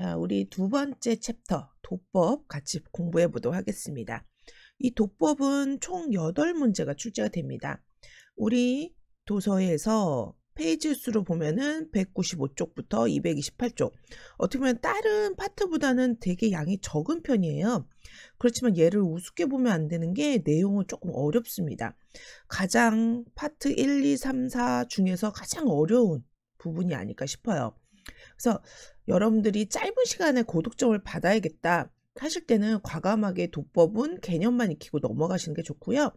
자, 우리 두 번째 챕터 도법 같이 공부해 보도록 하겠습니다. 이 도법은 총 8문제가 출제가 됩니다. 우리 도서에서 페이지 수로 보면은 195쪽부터 228쪽. 어떻게 보면 다른 파트보다는 되게 양이 적은 편이에요. 그렇지만 얘를 우습게 보면 안 되는 게 내용은 조금 어렵습니다. 가장 파트 1, 2, 3, 4 중에서 가장 어려운 부분이 아닐까 싶어요. 그래서 여러분들이 짧은 시간에 고득점을 받아야겠다 하실 때는 과감하게 도법은 개념만 익히고 넘어가시는 게 좋고요.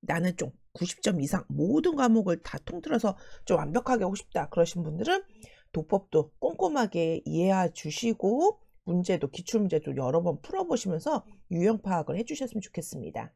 나는 좀 90점 이상 모든 과목을 다 통틀어서 좀 완벽하게 하고 싶다 그러신 분들은 도법도 꼼꼼하게 이해해 주시고 문제도 기출 문제도 여러 번 풀어보시면서 유형 파악을 해주셨으면 좋겠습니다.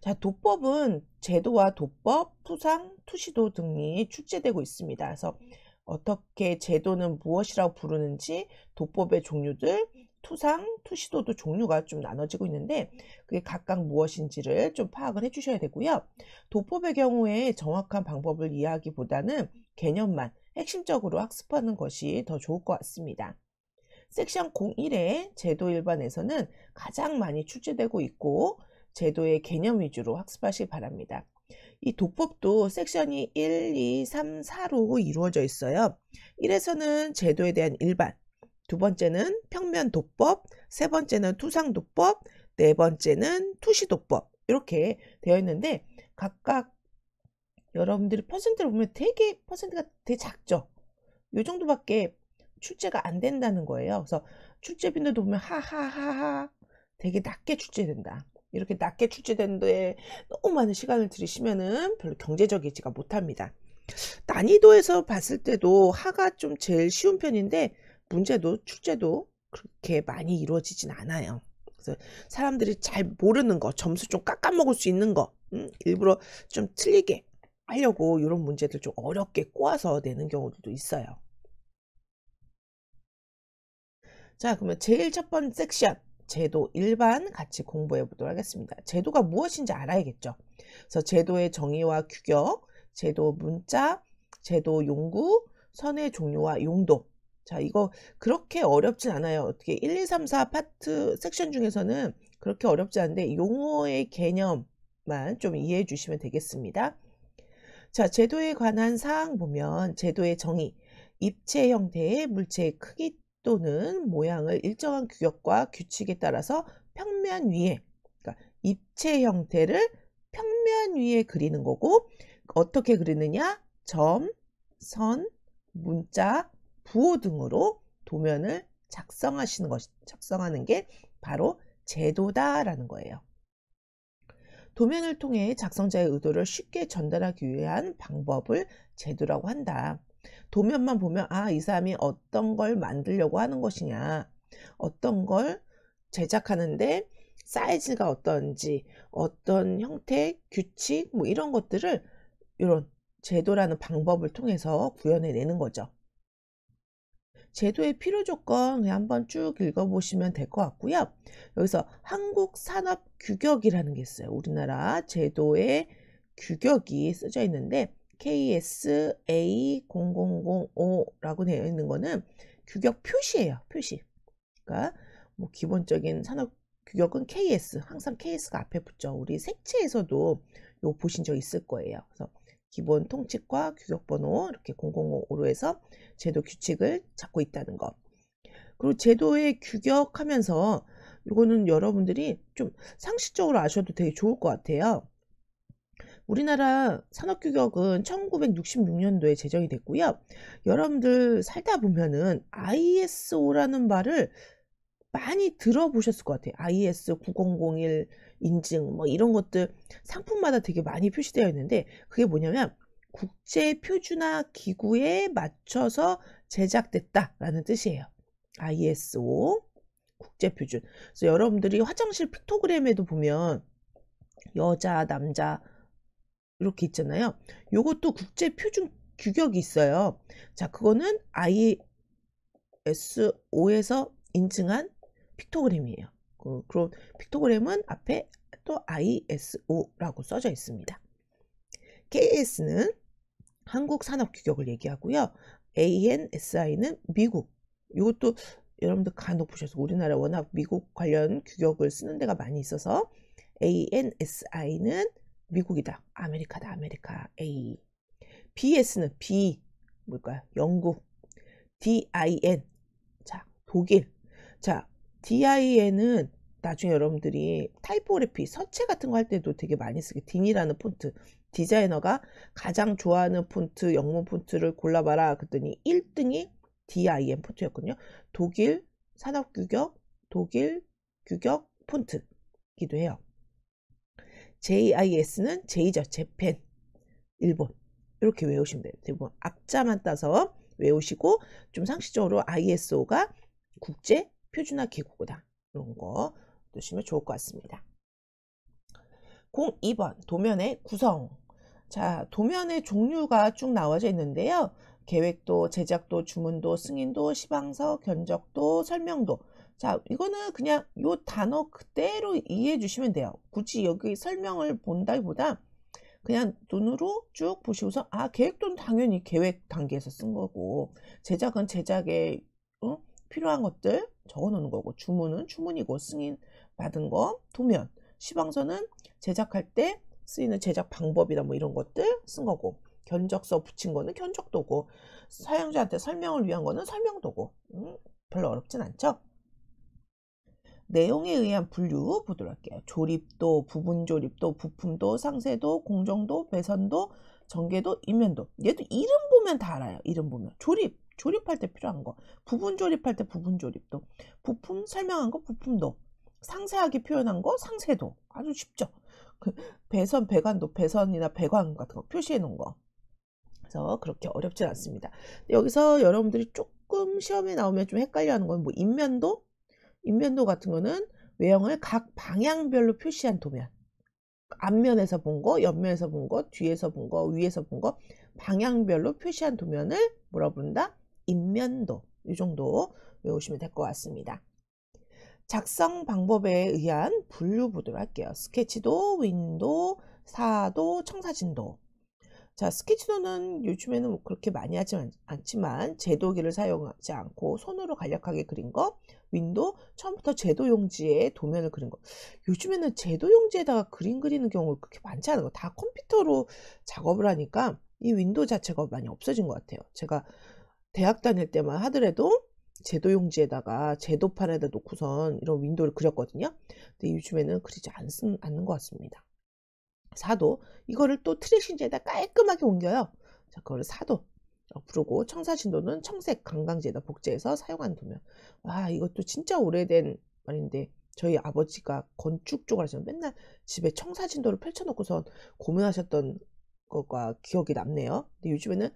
자, 도법은 제도와 도법, 투상, 투시도 등이 출제되고 있습니다. 그래서 어떻게 제도는 무엇이라고 부르는지 도법의 종류들 투상, 투시도도 종류가 좀 나눠지고 있는데 그게 각각 무엇인지를 좀 파악을 해주셔야 되고요. 도법의 경우에 정확한 방법을 이해하기보다는 개념만 핵심적으로 학습하는 것이 더 좋을 것 같습니다. 섹션 01의 제도 일반에서는 가장 많이 출제되고 있고 제도의 개념 위주로 학습하시기 바랍니다. 이 독법도 섹션이 1, 2, 3, 4로 이루어져 있어요. 1에서는 제도에 대한 일반, 두 번째는 평면 독법, 세 번째는 투상 독법, 네 번째는 투시 독법 이렇게 되어 있는데 각각 여러분들이 퍼센트를 보면 되게 퍼센트가 되게 작죠. 이 정도밖에 출제가 안 된다는 거예요. 그래서 출제 빈도도 보면 하하하하 되게 낮게 출제된다. 이렇게 낮게 출제된 데에 너무 많은 시간을 들이시면은 별로 경제적이지가 못합니다. 난이도에서 봤을 때도 하가 좀 제일 쉬운 편인데 문제도 출제도 그렇게 많이 이루어지진 않아요. 그래서 사람들이 잘 모르는 거, 점수 좀 깎아먹을 수 있는 거, 음, 일부러 좀 틀리게 하려고 이런 문제들 좀 어렵게 꼬아서 내는 경우도 있어요. 자, 그러면 제일 첫 번째 섹션. 제도 일반 같이 공부해 보도록 하겠습니다. 제도가 무엇인지 알아야겠죠. 그래서 제도의 정의와 규격, 제도 문자, 제도 용구, 선의 종류와 용도. 자, 이거 그렇게 어렵진 않아요. 어떻게 1, 2, 3, 4 파트 섹션 중에서는 그렇게 어렵지 않은데 용어의 개념만 좀 이해해 주시면 되겠습니다. 자, 제도에 관한 사항 보면 제도의 정의, 입체 형태의 물체의 크기 또는 모양을 일정한 규격과 규칙에 따라서 평면 위에 그러니까 입체 형태를 평면 위에 그리는 거고 어떻게 그리느냐 점, 선, 문자, 부호 등으로 도면을 작성하시는 것 작성하는 게 바로 제도다라는 거예요. 도면을 통해 작성자의 의도를 쉽게 전달하기 위한 방법을 제도라고 한다. 도면만 보면 아이 사람이 어떤 걸 만들려고 하는 것이냐 어떤 걸 제작하는데 사이즈가 어떤지 어떤 형태 규칙 뭐 이런 것들을 이런 제도라는 방법을 통해서 구현해 내는 거죠. 제도의 필요 조건 한번 쭉 읽어보시면 될 것 같고요. 여기서 한국 산업 규격이라는 게 있어요. 우리나라 제도의 규격이 쓰여 있는데 k s a 0 0 0 5라고 되어 있는 거는 규격 표시예요. 표시. 그러니까 뭐 기본적인 산업 규격은 KS. 항상 KS가 앞에 붙죠. 우리 색채에서도 요 보신 적 있을 거예요. 그래서 기본 통칙과 규격 번호 이렇게 0005로 해서 제도 규칙을 잡고 있다는 거. 그리고 제도의 규격하면서 이거는 여러분들이 좀 상식적으로 아셔도 되게 좋을 것 같아요. 우리나라 산업규격은 1966년도에 제정이 됐고요. 여러분들 살다 보면은 ISO라는 말을 많이 들어보셨을 것 같아요. IS 9001 인증 뭐 이런 것들 상품마다 되게 많이 표시되어 있는데 그게 뭐냐면 국제 표준화 기구에 맞춰서 제작됐다라는 뜻이에요. ISO 국제 표준. 그래서 여러분들이 화장실 픽토그램에도 보면 여자, 남자 이렇게 있잖아요. 요것도 국제 표준 규격이 있어요. 자, 그거는 ISO에서 인증한 픽토그램이에요. 그, 그런 픽토그램은 앞에 또 ISO라고 써져 있습니다. KS는 한국 산업 규격을 얘기하고요. ANSI는 미국. 이것도 여러분들 간혹 보셔서 우리나라 워낙 미국 관련 규격을 쓰는 데가 많이 있어서 ANSI는 미국이다. 아메리카다. 아메리카. A. BS는 B. 뭘까요? 영국. DIN. 자, 독일. 자, DIN은 나중에 여러분들이 타이포그래피, 서체 같은 거 할 때도 되게 많이 쓰게 딘이라는 폰트. 디자이너가 가장 좋아하는 폰트, 영문 폰트를 골라봐라. 그랬더니 1등이 DIN 폰트였군요. 독일 산업규격, 독일 규격 폰트기도 해요. JIS는 J죠. 재팬, 일본. 이렇게 외우시면 돼요. 대부분 앞자만 따서 외우시고 좀 상식적으로 ISO가 국제 표준화 기구구나. 이런 거 두시면 좋을 것 같습니다. 02번 도면의 구성 자 도면의 종류가 쭉 나와져 있는데요. 계획도, 제작도, 주문도, 승인도, 시방서, 견적도, 설명도 자, 이거는 그냥 요 단어 그대로 이해해 주시면 돼요. 굳이 여기 설명을 본다기보다 그냥 눈으로 쭉 보시고서 아계획도는 당연히 계획 단계에서 쓴 거고 제작은 제작에 응? 어? 필요한 것들 적어놓는 거고 주문은 주문이고 승인 받은 거 도면 시방서는 제작할 때 쓰이는 제작 방법이나 뭐 이런 것들 쓴 거고 견적서 붙인 거는 견적도고 사용자한테 설명을 위한 거는 설명도고 음, 별로 어렵진 않죠 내용에 의한 분류 보도록 할게요. 조립도, 부분 조립도, 부품도, 상세도, 공정도, 배선도, 전개도, 인면도. 얘도 이름 보면 다 알아요. 이름 보면. 조립, 조립할 때 필요한 거. 부분 조립할 때 부분 조립도. 부품 설명한 거 부품도. 상세하게 표현한 거 상세도. 아주 쉽죠. 그 배선, 배관도, 배선이나 배관 같은 거 표시해 놓은 거. 그래서 그렇게 어렵진 않습니다. 여기서 여러분들이 조금 시험에 나오면 좀 헷갈려 하는 건뭐 인면도 인면도 같은 거는 외형을 각 방향별로 표시한 도면 앞면에서 본 거, 옆면에서 본 거, 뒤에서 본 거, 위에서 본거 방향별로 표시한 도면을 뭐라 부른다? 인면도 이 정도 외우시면 될 것 같습니다. 작성 방법에 의한 분류 보도록 할게요. 스케치도, 윈도, 사도, 청사진도 자, 스케치노는 요즘에는 뭐 그렇게 많이 하지 않지만 제도기를 사용하지 않고 손으로 간략하게 그린 거, 윈도 처음부터 제도 용지에 도면을 그린 거. 요즘에는 제도 용지에다가 그림 그리는 경우 가 그렇게 많지 않은 거. 다 컴퓨터로 작업을 하니까 이 윈도 자체가 많이 없어진 것 같아요. 제가 대학 다닐 때만 하더라도 제도 용지에다가 제도판에다 놓고선 이런 윈도를 그렸거든요. 근데 요즘에는 그리지 않는 것 같습니다. 사도 이거를 또트레신지에다 깔끔하게 옮겨요. 자, 그거를 사도 부르고 청사신도는 청색 관광지에다 복제해서 사용한 도면. 와 이것도 진짜 오래된 말인데 저희 아버지가 건축 쪽을 하시면 맨날 집에 청사진도를 펼쳐놓고선 고민하셨던 것과 기억이 남네요. 근데 요즘에는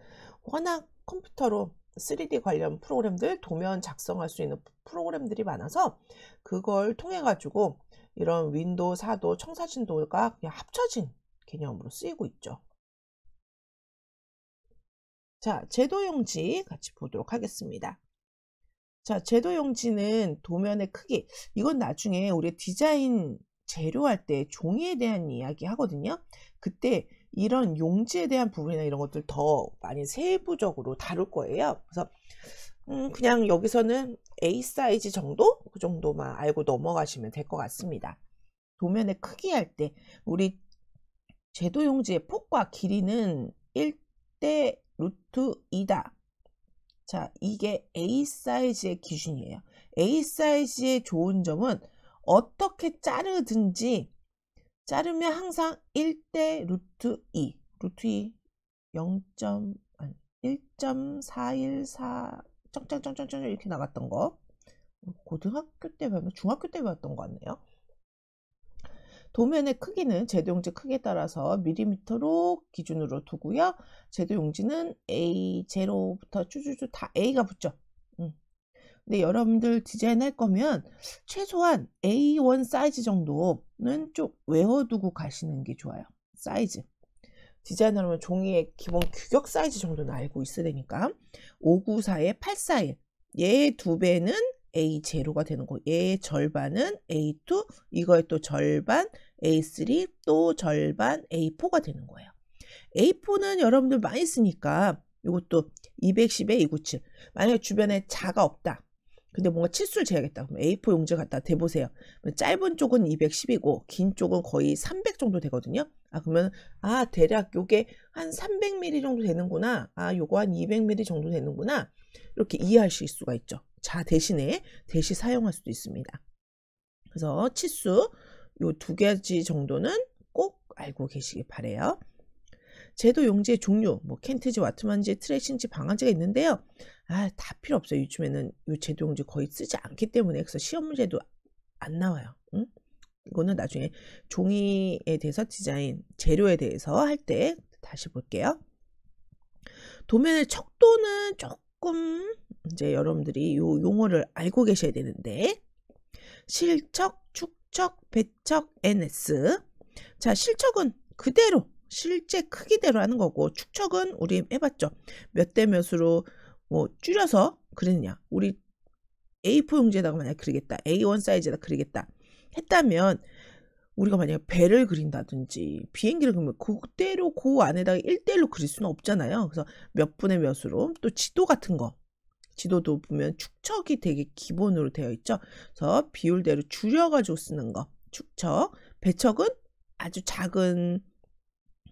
워낙 컴퓨터로 3D 관련 프로그램들 도면 작성할 수 있는 프로그램들이 많아서 그걸 통해 가지고 이런 윈도, 우4도 청사진도가 그냥 합쳐진 개념으로 쓰이고 있죠. 자, 제도용지 같이 보도록 하겠습니다. 자, 제도용지는 도면의 크기. 이건 나중에 우리 디자인 재료할 때 종이에 대한 이야기 하거든요. 그때 이런 용지에 대한 부분이나 이런 것들 더 많이 세부적으로 다룰 거예요. 그래서 음, 그냥 여기서는 A 사이즈 정도? 그 정도만 알고 넘어가시면 될 것 같습니다. 도면의 크기 할 때 우리 제도 용지의 폭과 길이는 1대 루트 2다. 자, 이게 A 사이즈의 기준이에요. A 사이즈의 좋은 점은 어떻게 자르든지 자르면 항상 1대 루트 2, 루트 2 0. 1.414 짱짱짱짱짱 이렇게 나갔던 거 고등학교 때 배우면 중학교 때 배웠던 거 같네요. 도면의 크기는 제도 용지 크기에 따라서 밀리미터로 기준으로 두고요. 제도 용지는 a 제로부터 쭈쭈쭈 다 A가 붙죠. 음. 근데 여러분들 디자인 할 거면 최소한 A1 사이즈 정도는 좀 외워두고 가시는 게 좋아요. 사이즈. 디자이너는 라 종이의 기본 규격 사이즈 정도는 알고 있어야 되니까 594에 841 얘의 두 배는 A0가 되는 거 얘의 절반은 A2 이거의 또 절반 A3 또 절반 A4가 되는 거예요. A4는 여러분들 많이 쓰니까 이것도 210에 297 만약 에 주변에 자가 없다 근데 뭔가 칫솔 재야겠다. 그럼 A4 용지 갖다 대보세요. 짧은 쪽은 210이고 긴 쪽은 거의 300 정도 되거든요. 아 그러면 아 대략 요게 한 300ml 정도 되는구나. 아 요거 한 200ml 정도 되는구나. 이렇게 이해하실 수가 있죠. 자 대신에 대시 사용할 수도 있습니다. 그래서 치수 요 두 가지 정도는 꼭 알고 계시길 바래요. 제도 용지의 종류, 뭐 켄트지, 와트만지, 트레신지 방아지가 있는데요. 아, 다 필요 없어요. 요즘에는 요 제도 용지 거의 쓰지 않기 때문에 그래서 시험 문제도 안 나와요. 응? 이거는 나중에 종이에 대해서 디자인, 재료에 대해서 할 때 다시 볼게요. 도면의 척도는 조금 이제 여러분들이 요 용어를 알고 계셔야 되는데 실척, 축척, 배척, NS. 자, 실척은 그대로 실제 크기대로 하는 거고 축척은 우리 해봤죠. 몇 대 몇으로 뭐 줄여서 그랬냐 우리 A4 용지에다가 만약 그리겠다 A1 사이즈에다 그리겠다 했다면 우리가 만약 배를 그린다든지 비행기를 그리면 그대로 그 안에다가 일대일로 그릴 수는 없잖아요. 그래서 몇 분의 몇으로 또 지도 같은 거 지도도 보면 축척이 되게 기본으로 되어 있죠. 그래서 비율대로 줄여가지고 쓰는 거 축척 배척은 아주 작은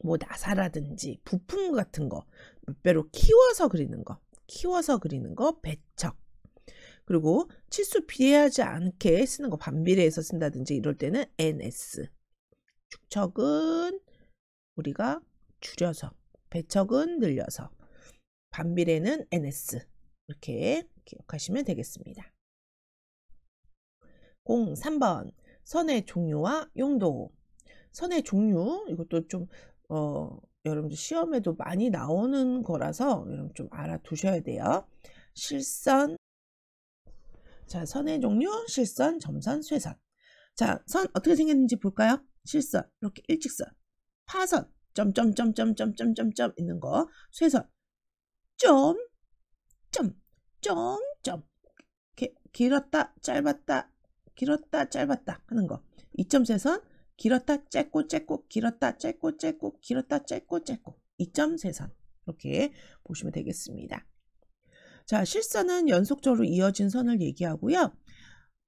뭐 나사라든지 부품 같은 거 몇 배로 키워서 그리는 거 키워서 그리는 거 배척. 그리고 치수 비례하지 않게 쓰는 거 반비례해서 쓴다든지 이럴 때는 NS. 축척은 우리가 줄여서 배척은 늘려서 반비례는 NS. 이렇게 기억하시면 되겠습니다. 03번 선의 종류와 용도 선의 종류 이것도 좀 어, 여러분들 시험에도 많이 나오는 거라서 여러분 좀 알아두셔야 돼요. 실선 자 선의 종류 실선 점선 쇠선 자선 어떻게 생겼는지 볼까요? 실선 이렇게 일직선 파선 점점점점점점점점 있는 거 쇠선 점점점점 길었다 짧았다 길었다 짧았다 하는 거 2점 쇠선 길었다 째고째고 길었다 째고째고 길었다 째고째고 2.3선 이렇게 보시면 되겠습니다. 자 실선은 연속적으로 이어진 선을 얘기하고요.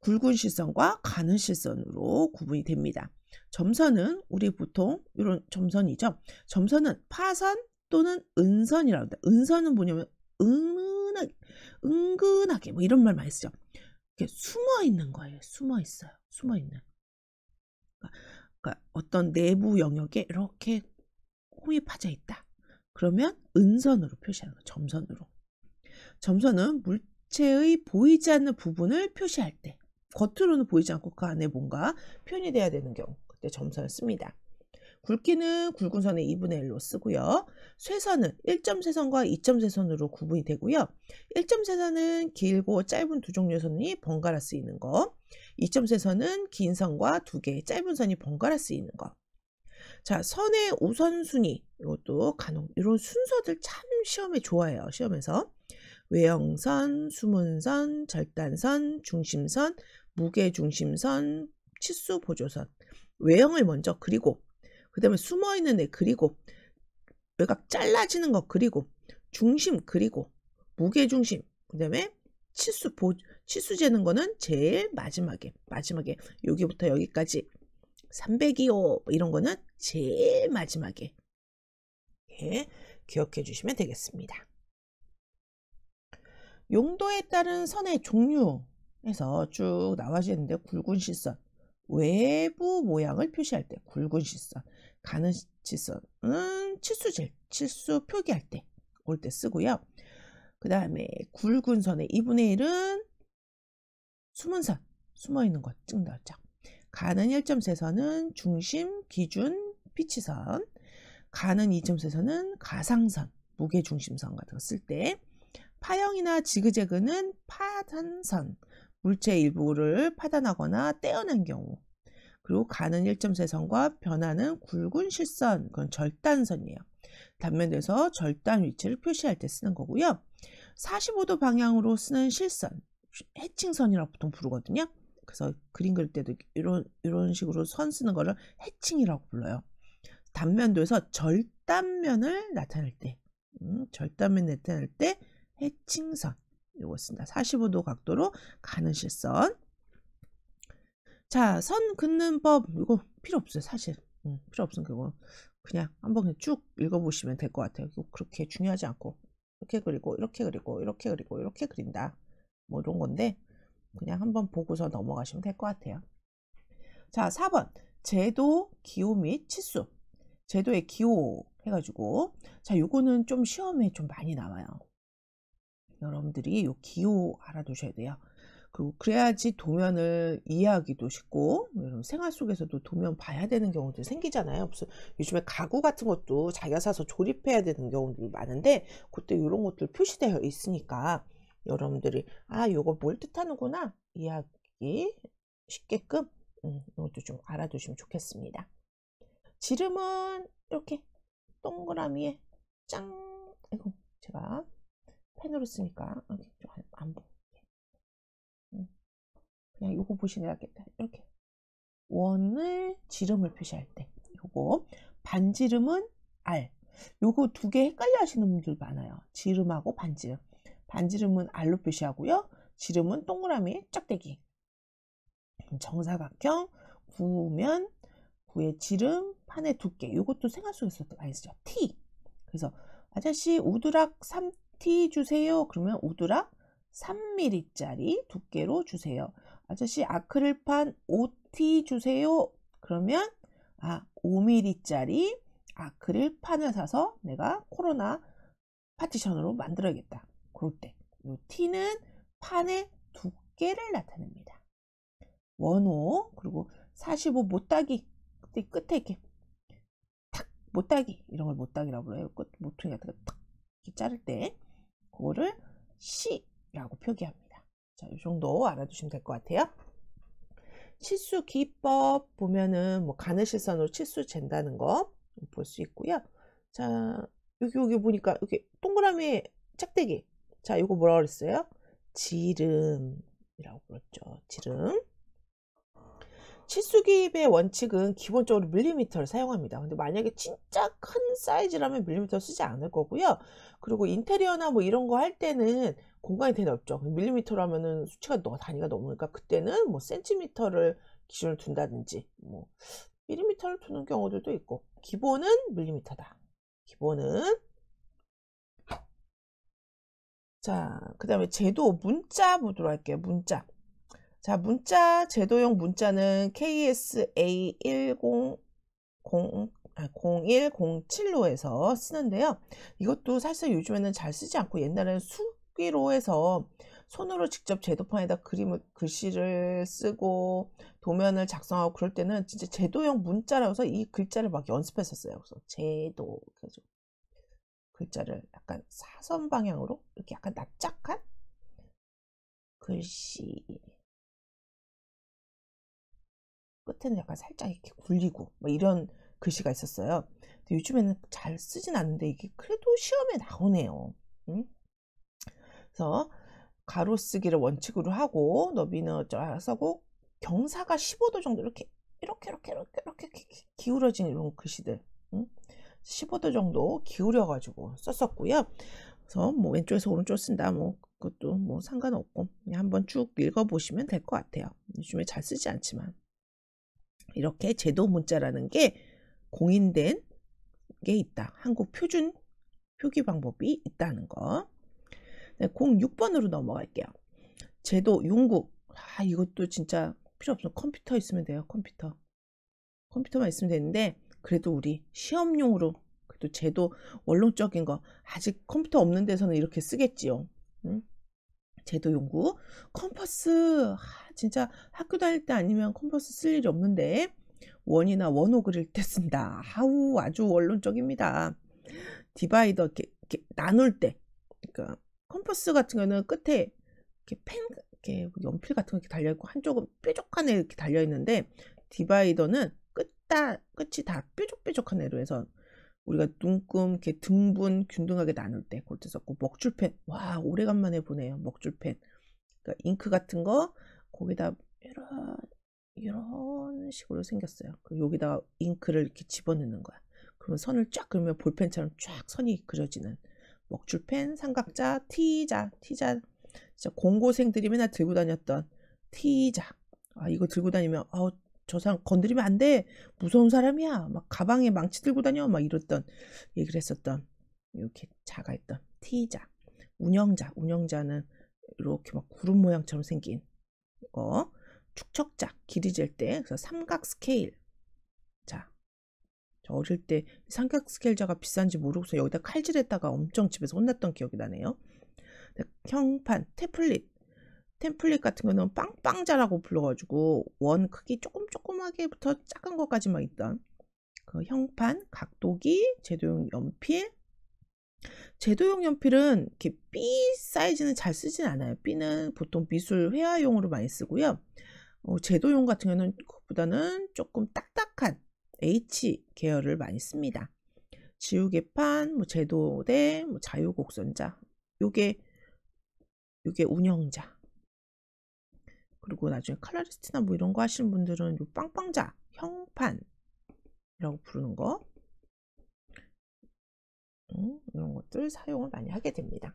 굵은 실선과 가는 실선으로 구분이 됩니다. 점선은 우리 보통 이런 점선이죠. 점선은 파선 또는 은선이라고 합니다. 은선은 뭐냐면 은은하게, 은근하게 뭐 이런 말 많이 쓰죠. 이렇게 숨어 있는 거예요. 숨어 있어요. 숨어 있는. 그러니까 그러니까 어떤 내부 영역에 이렇게 홈이 파져 있다. 그러면 은선으로 표시하는 거 점선으로. 점선은 물체의 보이지 않는 부분을 표시할 때 겉으로는 보이지 않고 그 안에 뭔가 표현이 돼야 되는 경우 그때 점선을 씁니다. 굵기는 굵은 선의 2분의 1로 쓰고요. 쇠선은 1 3선과2 3선으로 구분이 되고요. 1 3선은 길고 짧은 두종류 선이 번갈아 쓰이는 거. 2 3선은긴 선과 두 개의 짧은 선이 번갈아 쓰이는 거. 자, 선의 우선순위. 이것도 간혹 이런 순서들 참 시험에 좋아해요. 시험에서. 외형선, 수문선, 절단선, 중심선, 무게중심선, 치수 보조선. 외형을 먼저 그리고 그 다음에 숨어있는 애 그리고 외곽 잘라지는 거 그리고 중심 그리고 무게 중심 그 다음에 치수 보 치수 재는 거는 제일 마지막에 마지막에 여기부터 여기까지 300이요 이런 거는 제일 마지막에 예, 기억해 주시면 되겠습니다. 용도에 따른 선의 종류에서 쭉 나와지는데 굵은 실선 외부 모양을 표시할 때 굵은 실선 가는 치선은 치수질, 치수 표기할 때올 때 쓰고요. 그 다음에 굵은 선의 2분의 1은 숨은 선, 숨어있는 것 찍는다죠. 가는 1.3선은 중심, 기준, 피치선 가는 2.3선은 가상선, 무게중심선 같은 거 쓸때 파형이나 지그재그는 파단선, 물체 일부를 파단하거나 떼어낸 경우 그리고 가는 일점세선과 변하는 굵은 실선, 그건 절단선이에요. 단면에서 절단 위치를 표시할 때 쓰는 거고요. 45도 방향으로 쓰는 실선, 해칭선이라고 보통 부르거든요. 그래서 그림 그릴 때도 이런, 이런 식으로 선 쓰는 거를 해칭이라고 불러요. 단면도에서 절단면을 나타낼 때, 음, 절단면 나타낼 때 해칭선, 이거 쓴다. 45도 각도로 가는 실선. 자, 선 긋는 법 이거 필요 없어요, 사실. 음, 필요 없어그거 그냥 한번 쭉 읽어보시면 될 것 같아요. 그렇게 중요하지 않고 이렇게 그리고 이렇게 그리고 이렇게 그리고 이렇게 그린다. 뭐 이런 건데 그냥 한번 보고서 넘어가시면 될 것 같아요. 자, 4번 제도, 기호 및 치수. 제도의 기호 해가지고 자, 요거는 좀 시험에 좀 많이 나와요. 여러분들이 요 기호 알아두셔야 돼요. 그리고 그래야지 도면을 이해하기도 쉽고 뭐 생활 속에서도 도면 봐야 되는 경우도 생기잖아요. 무슨 요즘에 가구 같은 것도 자기가 사서 조립해야 되는 경우도 많은데 그때 이런 것들 표시되어 있으니까 여러분들이 아 이거 뭘 뜻하는구나 이해하기 쉽게끔 음, 이것도 좀 알아두시면 좋겠습니다. 지름은 이렇게 동그라미에 짱 이거 제가 펜으로 쓰니까 안, 안 보고 요거 보시면 알겠다. 이렇게 원을 지름을 표시할 때 요거 반지름은 R 요거 두 개 헷갈려 하시는 분들 많아요. 지름하고 반지름. 반지름은 R로 표시하고요. 지름은 동그라미 짝대기. 정사각형 구면 구의 지름 판의 두께 요것도 생활 속에서 많이 쓰죠. T 그래서 아저씨 우드락 3T 주세요. 그러면 우드락 3mm짜리 두께로 주세요. 아저씨 아크릴판 5T 주세요. 그러면 아 5mm짜리 아크릴판을 사서 내가 코로나 파티션으로 만들어야겠다. 그럴 때이 T는 판의 두께를 나타냅니다. 원호 그리고 45 못따기 끝에 이렇게 탁 못따기 이런 걸 못따기라고 불러요. 끝 모퉁이 같은 거탁 자를 때 그거를 C라고 표기합니다. 자, 이 정도 알아두시면 될 것 같아요. 치수 기법 보면은 뭐 가느실선으로 치수 잰다는 거 볼 수 있고요. 자, 여기 여기 보니까 이렇게 동그라미 짝대기. 자, 이거 뭐라 그랬어요? 지름이라고 불렀죠. 지름. 치수기입의 원칙은 기본적으로 밀리미터를 사용합니다. 근데 만약에 진짜 큰 사이즈라면 밀리미터 쓰지 않을 거고요. 그리고 인테리어나 뭐 이런 거 할 때는 공간이 되게 넓죠. 밀리미터로 하면은 수치가 너무 단위가 넘으니까 그때는 뭐 센티미터를 기준을 둔다든지 뭐 밀리미터를 두는 경우들도 있고 기본은 밀리미터다. 기본은 자, 그 다음에 제도 문자 보도록 할게요. 문자. 자, 문자, 제도용 문자는 KSA100, 1 0 7로 해서 쓰는데요. 이것도 사실 요즘에는 잘 쓰지 않고 옛날에는 수, 토끼로 해서 손으로 직접 제도판에다 그림을 글씨를 쓰고 도면을 작성하고 그럴 때는 진짜 제도형 문자라서 이 글자를 막 연습했었어요. 그래서 제도 그래서 글자를 약간 사선 방향으로 이렇게 약간 납작한 글씨 끝에는 약간 살짝 이렇게 굴리고 뭐 이런 글씨가 있었어요. 근데 요즘에는 잘 쓰진 않는데 이게 그래도 시험에 나오네요. 응? 그래서 가로 쓰기를 원칙으로 하고 너비는 어쩌 써고 경사가 15도 정도 이렇게 이렇게 이렇게 이렇게 이렇게 기울어진 이런 글씨들 응? 15도 정도 기울여 가지고 썼었고요 그래서 뭐 왼쪽에서 오른쪽 쓴다 뭐 그것도 뭐 상관없고 한번 쭉 읽어보시면 될 것 같아요 요즘에 잘 쓰지 않지만 이렇게 제도 문자라는 게 공인된 게 있다 한국 표준 표기 방법이 있다는 거 네, 06번으로 넘어갈게요. 제도 용국. 아, 이것도 진짜 필요 없어. 컴퓨터 있으면 돼요. 컴퓨터. 컴퓨터만 있으면 되는데 그래도 우리 시험용으로 그래도 제도 원론적인 거 아직 컴퓨터 없는 데서는 이렇게 쓰겠지요. 응? 제도 용구. 컴퍼스. 아, 진짜 학교 다닐 때 아니면 컴퍼스 쓸 일이 없는데 원이나 원호 그릴 때 쓴다. 아우 아주 원론적입니다. 디바이더 이렇게, 이렇게 나눌 때 그러니까 컴퍼스 같은 경우는 끝에 이렇게 펜 이렇게 연필 같은 거 이렇게 달려 있고 한쪽은 뾰족한 애 이렇게 달려 있는데 디바이더는 끝다 끝이 다 뾰족뾰족한 애로 해서 우리가 눈금 이렇게 등분 균등하게 나눌 때 그럴 때 썼고 먹줄펜 와 오래간만에 보네요 먹줄펜 그러니까 잉크 같은 거 거기다 이런 이런 식으로 생겼어요 그 여기다가 잉크를 이렇게 집어넣는 거야 그러면 선을 쫙 그리면 볼펜처럼 쫙 선이 그려지는 먹줄펜, 뭐 삼각자, 티자티자 진짜 공고생들이 맨날 들고 다녔던 티자 아, 이거 들고 다니면, 아저 사람 건드리면 안 돼. 무서운 사람이야. 막 가방에 망치 들고 다녀. 막 이랬던 얘기를 했었던 이렇게 자가했던티자 운영자. 운영자는 이렇게 막 구름 모양처럼 생긴 거. 축척자. 길이 잴 때. 그래서 삼각 스케일. 어릴 때 삼각 스케일자가 비싼지 모르고서 여기다 칼질했다가 엄청 집에서 혼났던 기억이 나네요. 형판 테플릿. 템플릿 같은 거는 빵빵자라고 불러가지고 원 크기 조금 조금하게부터 작은 것까지만 있던 그 형판, 각도기, 제도용 연필. 제도용 연필은 이렇게 B 사이즈는 잘 쓰진 않아요. B는 보통 미술 회화용으로 많이 쓰고요. 어, 제도용 같은 경우는 그것보다는 조금 딱딱한 H 계열을 많이 씁니다. 지우개판, 뭐 제도대, 뭐 자유곡선자. 요게 요게 운영자. 그리고 나중에 칼라리스트나 뭐 이런 거 하시는 분들은 요 빵빵자, 형판이라고 부르는 거. 음, 이런 것들 사용을 많이 하게 됩니다.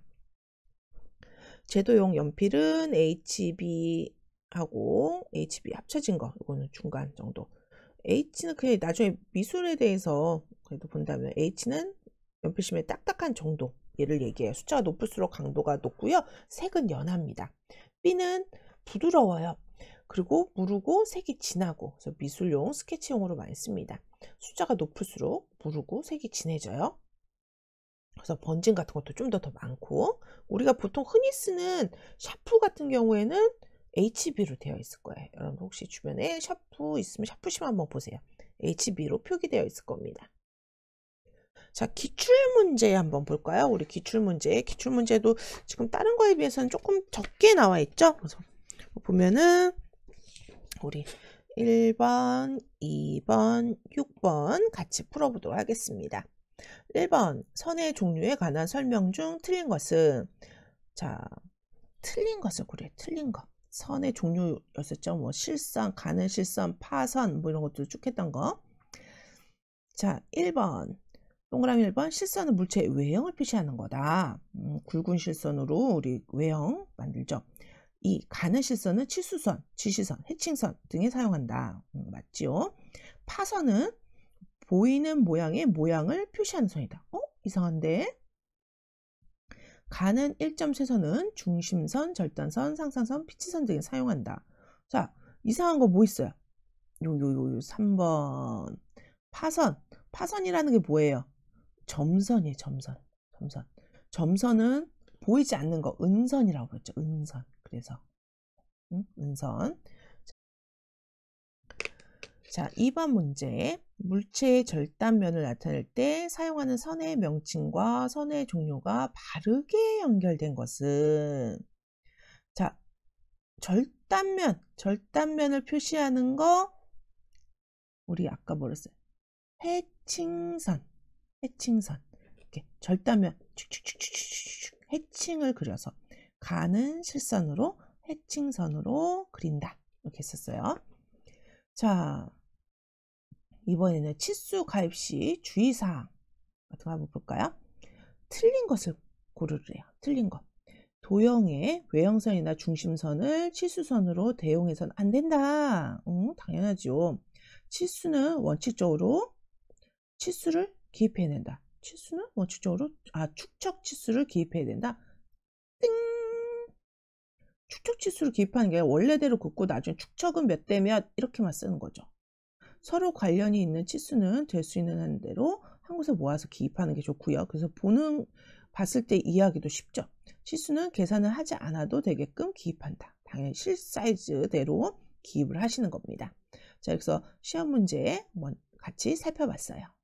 제도용 연필은 HB하고 HB 합쳐진 거, 이거는 중간 정도. H는 그냥 나중에 미술에 대해서 그래도 본다면 H는 연필심에 딱딱한 정도 얘를 얘기해요. 숫자가 높을수록 강도가 높고요. 색은 연합니다. B는 부드러워요. 그리고 무르고 색이 진하고 그래서 미술용 스케치용으로 많이 씁니다. 숫자가 높을수록 무르고 색이 진해져요. 그래서 번진 같은 것도 좀 더 더 많고 우리가 보통 흔히 쓰는 샤프 같은 경우에는 HB로 되어 있을 거예요. 여러분 혹시 주변에 샤프 있으면 샤프심 한번 보세요. HB로 표기되어 있을 겁니다. 자, 기출문제 한번 볼까요? 우리 기출문제. 기출문제도 지금 다른 거에 비해서는 조금 적게 나와 있죠? 그래서 보면은 우리 1번, 2번, 6번 같이 풀어보도록 하겠습니다. 1번, 선의 종류에 관한 설명 중 틀린 것은 자, 틀린 것을 그래. 틀린 것. 선의 종류였었죠. 뭐 실선, 가는 실선, 파선 뭐 이런 것들 쭉 했던 거. 자, 1번. 동그라미 1번 실선은 물체의 외형을 표시하는 거다. 음, 굵은 실선으로 우리 외형 만들죠. 이 가는 실선은 치수선, 지시선, 해칭선 등에 사용한다. 음, 맞지요? 파선은 보이는 모양의 모양을 표시하는 선이다. 어? 이상한데? 가는 1점 최선은 중심선, 절단선, 상상선, 피치선 등에 사용한다. 자, 이상한 거 뭐 있어요? 요, 요, 요, 요, 3번. 파선. 파선이라는 게 뭐예요? 점선이에요, 점선. 점선. 점선은 보이지 않는 거, 은선이라고 그랬죠, 은선. 그래서. 응? 은선. 자, 2번 문제. 물체의 절단면을 나타낼 때 사용하는 선의 명칭과 선의 종류가 바르게 연결된 것은 자, 절단면, 절단면을 표시하는 거 우리 아까 뭐랬어요? 해칭선. 해칭선. 이렇게 절단면 축축축축축 해칭을 그려서 가는 실선으로 해칭선으로 그린다. 이렇게 했었어요. 자, 이번에는 치수 가입 시 주의사항 같은 거 한번 볼까요? 틀린 것을 고르래요. 틀린 것. 도형의 외형선이나 중심선을 치수선으로 대용해서는 안 된다. 응, 당연하죠. 치수는 원칙적으로 치수를 기입해야 된다. 치수는 원칙적으로 아 축척 치수를 기입해야 된다. 띵. 축척 치수를 기입하는 게 원래대로 긋고 나중에 축척은 몇 대 몇 이렇게만 쓰는 거죠. 서로 관련이 있는 치수는 될 수 있는 한 대로 한 곳에 모아서 기입하는 게 좋고요. 그래서 보는 봤을 때 이해하기도 쉽죠. 치수는 계산을 하지 않아도 되게끔 기입한다. 당연히 실 사이즈대로 기입을 하시는 겁니다. 자, 그래서 시험 문제 같이 살펴봤어요.